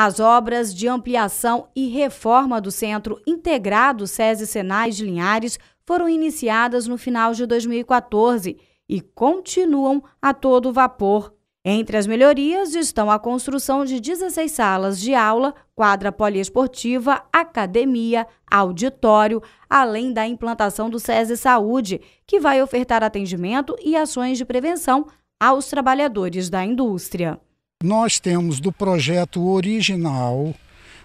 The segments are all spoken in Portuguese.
As obras de ampliação e reforma do Centro Integrado SESI Senais de Linhares foram iniciadas no final de 2014 e continuam a todo vapor. Entre as melhorias estão a construção de 16 salas de aula, quadra poliesportiva, academia, auditório, além da implantação do SESI Saúde, que vai ofertar atendimento e ações de prevenção aos trabalhadores da indústria. Nós temos do projeto original,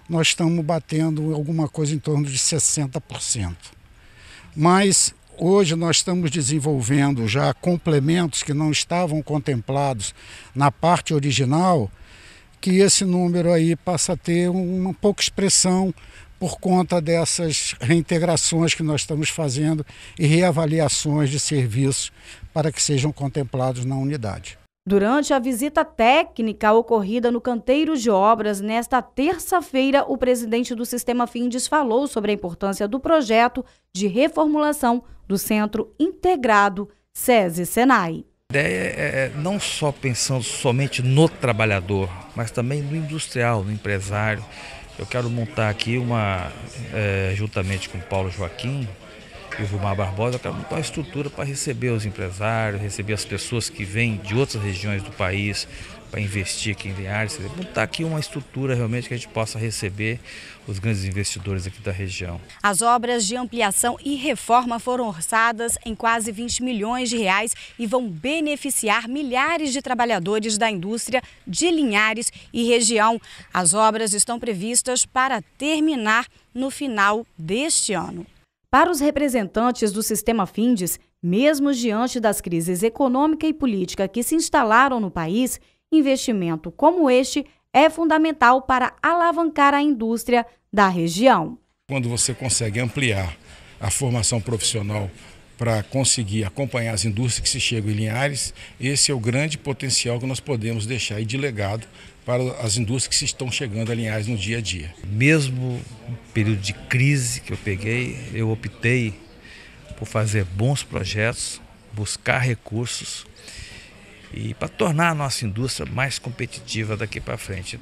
nós estamos batendo alguma coisa em torno de 60%. Mas hoje nós estamos desenvolvendo já complementos que não estavam contemplados na parte original, que esse número aí passa a ter uma pouca expressão por conta dessas reintegrações que nós estamos fazendo e reavaliações de serviços para que sejam contemplados na unidade. Durante a visita técnica ocorrida no canteiro de obras nesta terça-feira, o presidente do Sistema Findes falou sobre a importância do projeto de reformulação do Centro Integrado SESI-SENAI. A ideia é, é não só pensando somente no trabalhador, mas também no industrial, no empresário. Eu quero montar aqui uma, é, juntamente com Paulo Joaquim, e Vilmar Barbosa para montar uma estrutura para receber os empresários, receber as pessoas que vêm de outras regiões do país para investir aqui em Linhares, montar aqui uma estrutura realmente que a gente possa receber os grandes investidores aqui da região. As obras de ampliação e reforma foram orçadas em quase 20 milhões de reais e vão beneficiar milhares de trabalhadores da indústria de Linhares e região. As obras estão previstas para terminar no final deste ano. Para os representantes do sistema FINDES, mesmo diante das crises econômica e política que se instalaram no país, investimento como este é fundamental para alavancar a indústria da região. Quando você consegue ampliar a formação profissional para conseguir acompanhar as indústrias que se chegam em Linhares, esse é o grande potencial que nós podemos deixar aí de legado para as indústrias que se estão chegando a Linhares no dia a dia. Mesmo no período de crise que eu peguei, eu optei por fazer bons projetos, buscar recursos e para tornar a nossa indústria mais competitiva daqui para frente.